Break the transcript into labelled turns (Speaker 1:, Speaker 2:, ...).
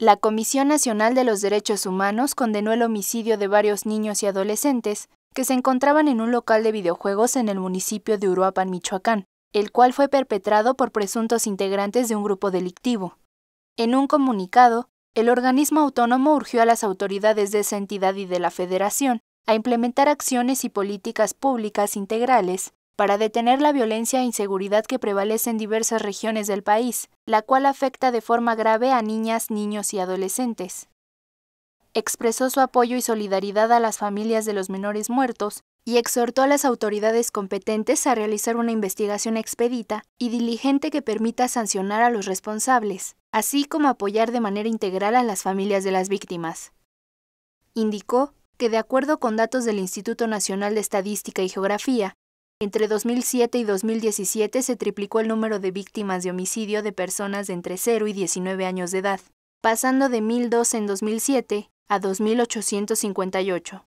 Speaker 1: La Comisión Nacional de los Derechos Humanos condenó el homicidio de varios niños y adolescentes que se encontraban en un local de videojuegos en el municipio de Uruapan, Michoacán, el cual fue perpetrado por presuntos integrantes de un grupo delictivo. En un comunicado, el organismo autónomo urgió a las autoridades de esa entidad y de la Federación a implementar acciones y políticas públicas integrales para detener la violencia e inseguridad que prevalece en diversas regiones del país, la cual afecta de forma grave a niñas, niños y adolescentes. Expresó su apoyo y solidaridad a las familias de los menores muertos y exhortó a las autoridades competentes a realizar una investigación expedita y diligente que permita sancionar a los responsables, así como apoyar de manera integral a las familias de las víctimas. Indicó que de acuerdo con datos del Instituto Nacional de Estadística y Geografía, entre 2007 y 2017 se triplicó el número de víctimas de homicidio de personas de entre 0 y 19 años de edad, pasando de 1.002 en 2007 a 2.858.